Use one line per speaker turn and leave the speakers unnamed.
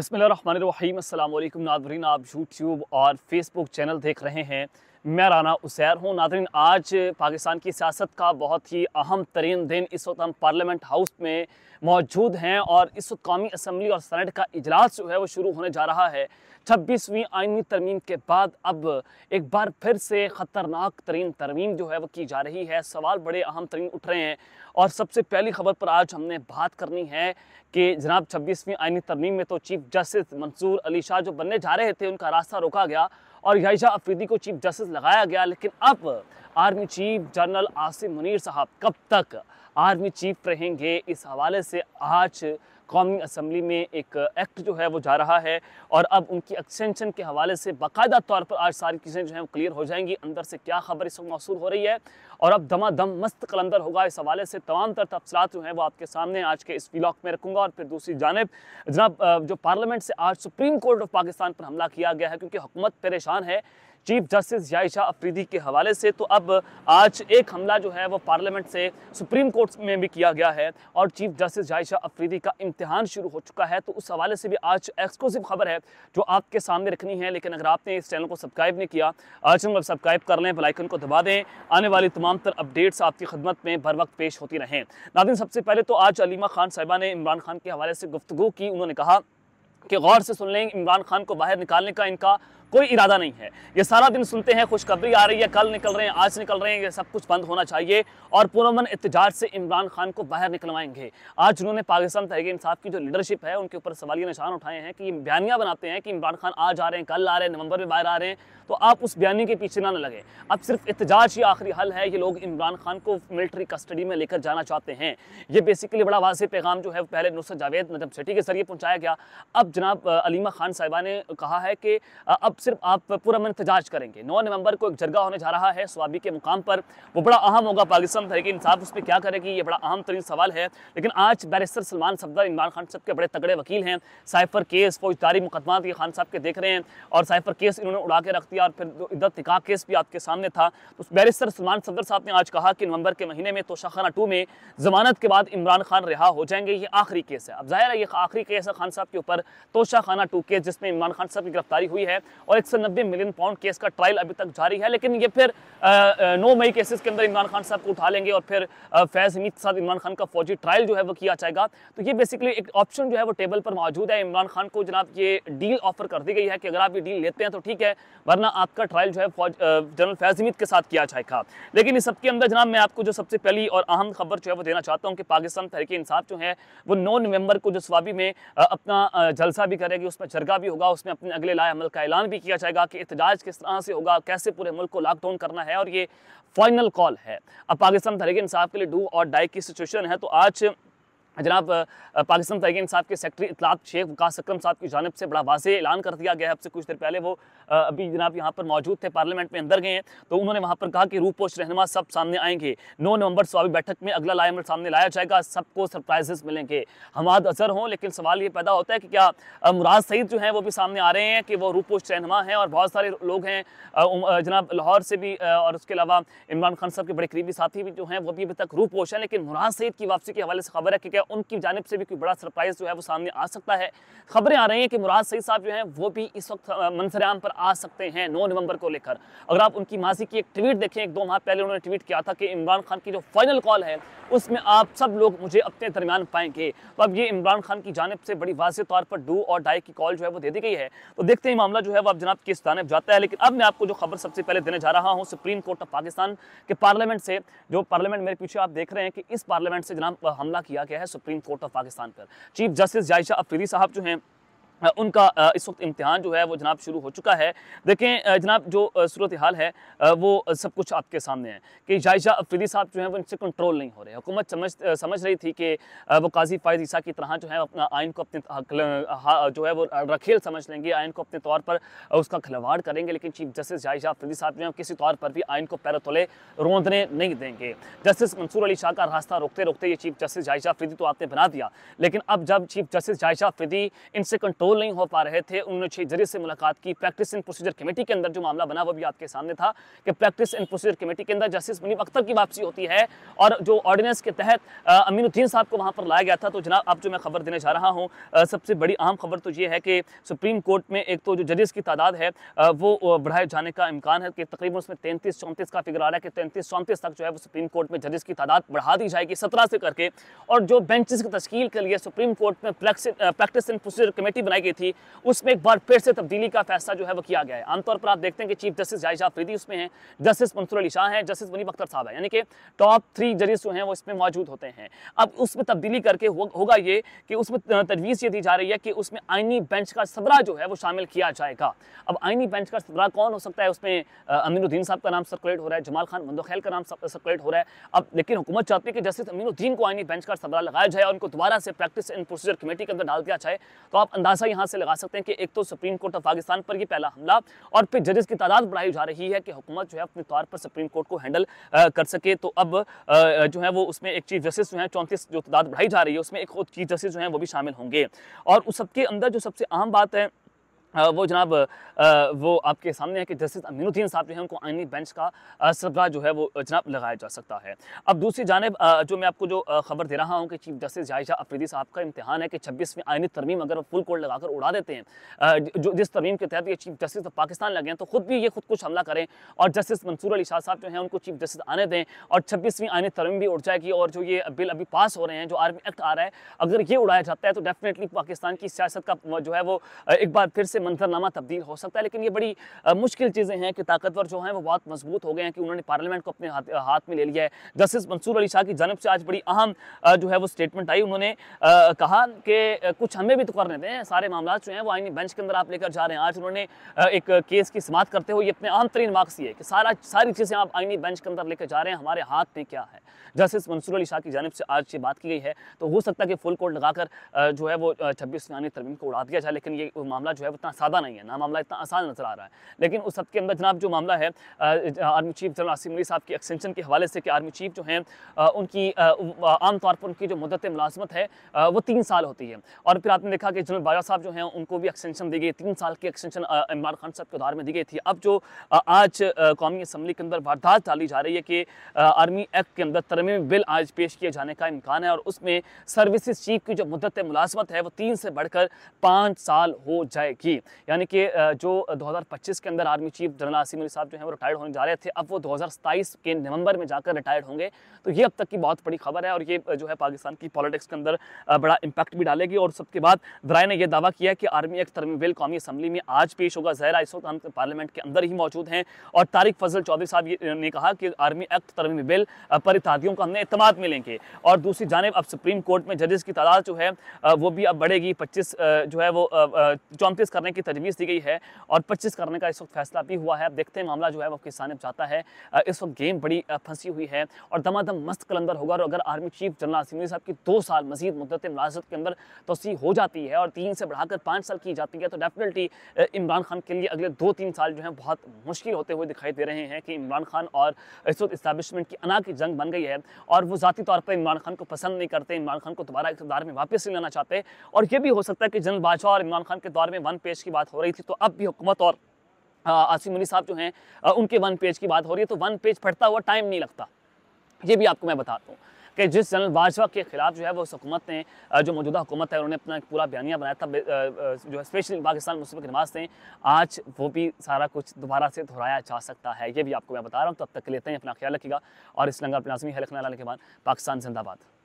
बसमिल नादरीन आप यूट्यूब और फेसबुक चैनल देख रहे हैं मैं राना उसैर हूँ नादरीन आज पाकिस्तान की सियासत का बहुत ही अहम तरीन दिन इस वक्त हम पार्लियामेंट हाउस में मौजूद हैं और इस वक्त कौमी असम्बली और सनेट का इजलास जो है वो शुरू होने जा रहा है छब्बीसवीं आइनी तरमीम के बाद अब एक बार फिर से ख़तरनाक तरीन तरमीम जो है वो की जा रही है सवाल बड़े अहम तरीन उठ रहे हैं और सबसे पहली खबर पर आज हमने बात करनी है कि जनाब छब्बीसवीं आइनी तरमीम में तो चीफ जस्टिस मंसूर अली शाह जो बनने जा रहे थे उनका रास्ता रोका गया और याहिजा अफरीदी को चीफ जस्टिस लगाया गया लेकिन अब army chief general Asim Munir sahab कब तक आर्मी चीफ रहेंगे इस हवाले से आज कौमी असम्बली में एक एक्ट जो है वो जा रहा है और अब उनकी एक्सटेंशन के हवाले से बाकायदा तौर पर आज सारी चीज़ें जो हैं वो क्लियर हो जाएंगी अंदर से क्या खबर इस वक्त मौसू हो रही है और अब दमा दम मस्त कलंदर होगा इस हवाले से तमाम तर तफसलत जो हैं वो आपके सामने आज के इस ब्लॉक में रखूँगा और फिर दूसरी जानब जनाब जो पार्लियामेंट से आज सुप्रीम कोर्ट ऑफ पाकिस्तान पर हमला किया गया है क्योंकि हुकूमत परेशान है चीफ जस्टिस जायशा अफरीदी के हवाले से तो अब आज एक हमला जो है वो पार्लियामेंट से सुप्रीम कोर्ट में भी किया गया है और चीफ जस्टिस जायशा अफरीदी का इम्तहान शुरू हो चुका है तो उस हवाले से भी आज एक्सक्लूसिव खबर है जो आपके सामने रखनी है लेकिन अगर आपने इस चैनल को सब्सक्राइब नहीं किया आज अब सब्सक्राइब कर लें बेलाइकन को दबा दें आने वाली तमाम तर अपडेट्स आपकी खदमत में भर वक्त पेश होती रहें नादिन सबसे पहले तो आज अलीमा खान साहिबा ने इमरान खान के हवाले से गुफ्तु की उन्होंने कहा कि गौर से सुन लें इमरान खान को बाहर निकालने का इनका कोई इरादा नहीं है ये सारा दिन सुनते हैं खुशखबरी आ रही है कल निकल रहे हैं आज निकल रहे हैं ये सब कुछ बंद होना चाहिए और पुरमन एहतजाज से इमरान खान को बाहर निकलवाएंगे आज उन्होंने पाकिस्तान तहरीक इंसाफ की जो लीडरशिप है उनके ऊपर सवालिया निशान उठाए हैं कि बयानियाँ बनाते हैं कि इमरान खान आज आ रहे हैं कल आ रहे हैं नवंबर में बाहर आ रहे हैं तो आप उस बयानी के पीछे ना लगे अब सिर्फ एहतजाज ही आखिरी हल है ये लोग इमरान खान को मिलिट्री कस्टडी में लेकर जाना चाहते हैं ये बेसिकली बड़ा वाजे पैगाम जो है पहले नुसर जावेद नजम सेठी के जरिए पहुँचाया गया अब जनाब अलीमा खान साहिबा ने कहा है कि अब सिर्फ आप पूरा मन इंतजार करेंगे नौ नवंबर को एक जरगा होने जा रहा है स्वाबी के मुकाम पर वो बड़ा अहम होगा पाकिस्तान तरीके इंसाफ उस पर क्या करेगी ये बड़ा अहम तरीन सवाल है लेकिन आज बैरिस्टर सलमान सफदर इमरान खान साहब के बड़े तगड़े वकील हैं साइफर केस फौजदारी मुकदमा ये खान साहब के देख रहे हैं और साइफर केस इन्होंने उड़ा के रख दिया और फिर इधर तिका केस भी आपके सामने था तो बैरिस्टर सलमान सफदर साहब ने आज कहा कि नवंबर के महीने में तोशाखाना टू में जमानत के बाद इमरान खान रिहा हो जाएंगे ये आखिरी केस है अब जाहिर है ये आखिरी केस है खान साहब के ऊपर तोशाखाना टू केस जिसमें इमरान खान साहब की गिरफ्तारी हुई है और एक मिलियन पाउंड केस का ट्रायल अभी तक जारी है लेकिन ये फिर नौ मई केसेस के अंदर इमरान खान साहब को उठा लेंगे और फिर फैज हमीद के साथ इमरान खान का फौजी ट्रायल जो है वो किया जाएगा तो ये बेसिकली एक ऑप्शन जो है वो टेबल पर मौजूद है इमरान खान को जनाब ये डील ऑफर कर दी गई है कि अगर आप ये डील लेते हैं तो ठीक है वरना आपका ट्रायल जो है जनरल फैज हमीद के साथ किया जाएगा लेकिन इस सबके अंदर जनाब मैं आपको जो सबसे पहली और अहम खबर जो है वो देना चाहता हूँ कि पाकिस्तान तहरीके इंसाफ जो है वो नौ नवंबर को जो स्वाबी में अपना जलसा भी करेगी उसमें जरगा भी होगा उसमें अपने अगले लाए अमल का ऐलान भी किया जाएगा कि एहतजाज किस तरह से होगा कैसे पूरे मुल्क को लॉकडाउन करना है और ये फाइनल कॉल है अब पाकिस्तान तहरीक इंसाफ के लिए डू और डाई की सिचुएशन है तो आज जनाब पाकिस्तान तहरीक साहब के सेक्रेटरी इतलात शेख वकास अक्रम साहब की जानब से बड़ा वाजे ऐलान कर दिया गया है अब से कुछ देर पहले वो अभी जनाब यहाँ पर मौजूद थे पार्लियामेंट में अंदर गए हैं तो उन्होंने वहाँ पर कहा कि रूपोश रहनमा सब सामने आएंगे नौ नवंबर स्वाबी बैठक में अगला लाइम सामने लाया जाएगा सबको सरप्राइजेस मिलेंगे हमाद अजहर हों लेकिन सवाल ये पैदा होता है कि क्या मुराद सईद जो हैं वो भी सामने आ रहे हैं कि वो रूपोश रहनमा हैं और बहुत सारे लोग हैं जनाब लाहौर से भी और उसके अलावा इमरान खान साहब के बड़े करीबी साथी भी जो हैं वो भी अभी तक रूपोश हैं लेकिन मुराद सईद की वापसी के हवाले से खबर है कि क्या उनकी जानब से भी कोई बड़ा सरप्राइज़ जो है वो सामने आ सकता है खबरें आ रही हैं कि मुराद सईद साहब जो हैं वो भी इस वक्त मंसरेआम पर आ सकते हैं नौ नवंबर को लेकर अगर आप उनकी माजी की एक ट्वीट देखें एक दो माह पहले उन्होंने ट्वीट किया था कि इमरान खान की जो फाइनल कॉल है उसमें आप सब लोग मुझे अपने दरमियान पाएंगे तो अब ये इमरान खान की जानब से बड़ी वाजह तौर पर डू और डाई की कॉल जो है वो दे दी गई है तो देखते हैं मामला जो है वो अब जनाब किस जानब जाता है लेकिन अब मैं आपको जो खबर सबसे पहले देने जा रहा हूँ सुप्रीम कोर्ट ऑफ पाकिस्तान के पार्लियामेंट से जो पार्लियामेंट मेरे पीछे आप देख रहे हैं कि इस पार्लियामेंट से जनाब हमला किया गया है सुप्रीम कोर्ट ऑफ पाकिस्तान पर चीफ जस्टिस जायशा अफरी साहब जो हैं उनका इस वक्त इम्तहान जो है वो जनाब शुरू हो चुका है देखें जनाब जो सूरत हाल है वो सब कुछ आपके सामने है कि जायजा अफरीदी साहब जो है वो इनसे कंट्रोल नहीं हो रहे हुकूमत समझ समझ रही थी कि वो काजी फायद ईसा की तरह जो है अपना आइन को अपने जो है वो रखेल समझ लेंगे आइन को अपने तौर पर उसका खिलवाड़ करेंगे लेकिन चीफ जस्टिस जायजा अफरीदी साहब जो है किसी तौर पर भी आइन को पैरतोले रोंदने नहीं देंगे जस्टिस मंसूर अली शाह का रास्ता रोकते रोकते ये चीफ जस्टिस जायजा अफरीदी तो आपने बना दिया लेकिन अब जब चीफ जस्टिस जायजा अफरीदी इनसे कंट्रोल रोल नहीं हो पा रहे थे उन्होंने छह जरिए से मुलाकात की प्रैक्टिस एंड प्रोसीजर कमेटी के अंदर जो मामला बना वो भी आपके सामने था कि प्रैक्टिस एंड प्रोसीजर कमेटी के अंदर जस्टिस मुनीब अख्तर की वापसी होती है और जो ऑर्डिनेंस के तहत अमीनुद्दीन साहब को वहाँ पर लाया गया था तो जनाब आप जो मैं खबर देने जा रहा हूँ सबसे बड़ी अहम खबर तो ये है कि सुप्रीम कोर्ट में एक तो जो जजेस की तादाद है वो बढ़ाए जाने का इम्कान है कि तकरीबन उसमें तैंतीस चौंतीस का फिगर आ रहा है कि तैंतीस चौंतीस तक जो है वो सुप्रीम कोर्ट में जजेस की तादाद बढ़ा दी जाएगी सत्रह से करके और जो बेंचेस की तश्कील के लिए सुप्रीम कोर्ट में प्रैक्टिस एंड प्रोसीजर कमेटी बनाई बनाई गई थी उसमें एक बार फिर से तब्दीली का फैसला जो है वो किया गया है आमतौर पर आप देखते हैं कि चीफ जस्टिस जायजा अफरीदी उसमें हैं जस्टिस मंसूर अली शाह हैं जस्टिस वनीब अख्तर साहब है यानी कि टॉप थ्री जजेस जो हैं वो इसमें मौजूद होते हैं अब उसमें तब्दीली करके होगा ये कि उसमें तजवीज़ ये दी जा रही है कि उसमें आइनी बेंच का सबरा जो है वो शामिल किया जाएगा अब आइनी बेंच का सबरा कौन हो सकता है उसमें अमीनुद्दीन साहब का नाम सर्कुलेट हो रहा है जमाल खान मंदोखैल का नाम सर्कुलेट हो रहा है अब लेकिन हुकूमत चाहती है कि जस्टिस अमीनुद्दीन को आइनी बेंच का सबरा लगाया जाए और उनको दोबारा से प्रैक्टिस एंड प्रोसीजर कमेटी के अंदर डाल दिया जाए तो आप अंदाज़ा यहाँ से लगा सकते हैं कि एक तो सुप्रीम कोर्ट ऑफ पाकिस्तान पर यह पहला हमला और फिर जजेस की तादाद बढ़ाई जा रही है कि हुकूमत जो है अपने तौर पर सुप्रीम कोर्ट को हैंडल कर सके तो अब जो है वो उसमें एक चीफ जस्टिस जो है चौंतीस जो तादाद बढ़ाई जा रही है उसमें एक चीफ जस्टिस जो है वो भी शामिल होंगे और उस सबके अंदर जो सबसे अहम बात है हाँ, वो जनाब वो आपके सामने है कि जस्टिस अमीनुद्दीन साहब जो है उनको आइनी बेंच का सरबरा जो है वो जनाब लगाया जा सकता है अब दूसरी जानब जो मैं आपको जो खबर दे रहा हूँ कि चीफ जस्टिस जायशा अफरीदी साहब का इम्तहान है कि छब्बीसवीं आइनी तरमीम अगर वो फुल कोड लगाकर उड़ा देते हैं जो जिस तरमीम के तहत ये चीफ जस्टिस ऑफ पाकिस्तान लगे हैं तो खुद भी ये खुद कुछ हमला करें और जस्टिस मंसूर अली शाह साहब जो हैं उनको चीफ जस्टिस आने दें और छब्बीसवीं आइनी तरमीम भी उड़ जाएगी और जो ये बिल अभी पास हो रहे हैं जो आर्मी एक्ट आ रहा है अगर ये उड़ाया जाता है तो डेफिनेटली पाकिस्तान की सियासत का जो है वो एक बार फिर से से मंथरनामा तब्दील हो सकता है लेकिन ये बड़ी मुश्किल चीज़ें हैं कि ताकतवर जो हैं वो बहुत मजबूत हो गए हैं कि उन्होंने पार्लियामेंट को अपने हाथ हाथ में ले लिया है जस्टिस मंसूर अली शाह की जानब से आज बड़ी अहम जो है वो स्टेटमेंट आई उन्होंने कहा कि कुछ हमें भी तो करने दें सारे मामला जो हैं वो आइनी बेंच के अंदर आप लेकर जा रहे हैं आज उन्होंने एक केस की समात करते हुए अपने अहम तरीन मार्क्स ये कि सारा सारी चीज़ें आप आइनी बेंच के अंदर लेकर जा रहे हैं हमारे हाथ में क्या है जस्टिस मंसूर अली शाह की जानब से आज ये बात की गई है तो हो सकता है कि फुल कोर्ट लगाकर जो है वो छब्बीस नानी तरमीम को उड़ा दिया जाए लेकिन ये मामला जो है वो इतना सादा नहीं है ना मामला इतना आसान नजर आ रहा है लेकिन उस हद अंदर जनाब जो मामला है army chief general Asim Ali sahab के एक्सटेंशन के हवाले से कि आर्मी चीफ जो हैं उनकी आमतौर पर उनकी जो मदत मुलाजमत है वो तीन साल होती है और फिर आपने देखा कि जनरल बाजा साहब जो हैं उनको भी एक्सटेंशन दी गई तीन साल की एक्सटेंशन इमरान खान साहब के उधार में दी गई थी अब जो आज कौमी असम्बली के अंदर वारदात डाली जा रही है कि आर्मी एक्ट के अंदर तरमीम बिल आज पेश किए जाने का इम्कान है और उसमें सर्विस चीफ की जो मदत मुलाजमत है वो तीन से बढ़कर पाँच साल हो जाएगी जी यानी कि जो 2025 के अंदर army chief general Asim Ali sahab जो है वो रिटायर्ड होने जा रहे थे अब वो 2027 के नवंबर में जाकर रिटायर्ड होंगे तो ये अब तक की बहुत बड़ी खबर है और ये जो है पाकिस्तान की पॉलिटिक्स के अंदर बड़ा इंपैक्ट भी डालेगी और सबके बाद द्राय ने यह दावा किया कि आर्मी एक्ट तरमीम बिल कौमी असम्बली में आज पेश होगा जहरा इस वक्त हम पार्लियामेंट के अंदर ही मौजूद हैं और तारिक फजल चौधरी साहब ने कहा कि आर्मी एक्ट तरमी बिल पर इतियों को हमने अतमाद मिलेंगे और दूसरी जानब अब सुप्रीम कोर्ट में जजेस की तादाद जो है वो भी अब बढ़ेगी पच्चीस जो है वो चौंतीस करने करने की तजवीज़ दी गई है और पच्चीस करने का इस वक्त फैसला भी हुआ है अब देखते हैं मामला जो है वो किस जानब जाता है इस वक्त गेम बड़ी फंसी हुई है और दमादम मस्त कलंदर होगा और अगर आर्मी चीफ जनरल आसिमी साहब की दो साल मजीद मुद्दत मुलाजत के अंदर तोसी हो जाती है और तीन से बढ़ाकर पाँच साल की जाती है तो डेफिनेटली इमरान खान के लिए अगले दो तीन साल जो है बहुत मुश्किल होते हुए दिखाई दे रहे हैं कि इमरान खान और इस वक्त इस्टेबलिशमेंट की अना की जंग बन गई है और वो ज़ाती तौर पर इमरान खान को पसंद नहीं करते इमरान खान को दोबारा इकतदार में वापस नहीं लेना चाहते और ये भी हो सकता है कि जनरल बाजवा और इमरान खान के दौर में वन पेज पेज की बात हो रही थी तो अब भी हुकूमत और आसिम मुनी साहब जो हैं उनके वन पेज की बात हो रही है तो वन पेज पढ़ता हुआ टाइम नहीं लगता ये भी आपको मैं बताता हूँ कि जिस जनरल बाजवा के खिलाफ जो है वो हुकूमत ने जो मौजूदा हुकूमत है उन्होंने अपना एक पूरा बयानिया बनाया था जो है स्पेशली पाकिस्तान मुस्लिम नमाज ने आज वो भी सारा कुछ दोबारा से दोहराया जा सकता है ये भी आपको मैं बता रहा हूँ तो अब तक लेते हैं अपना ख्याल रखिएगा और इस लंगर अपनी नाजमी है लखनऊ के बाद पाकिस्तान जिंदाबाद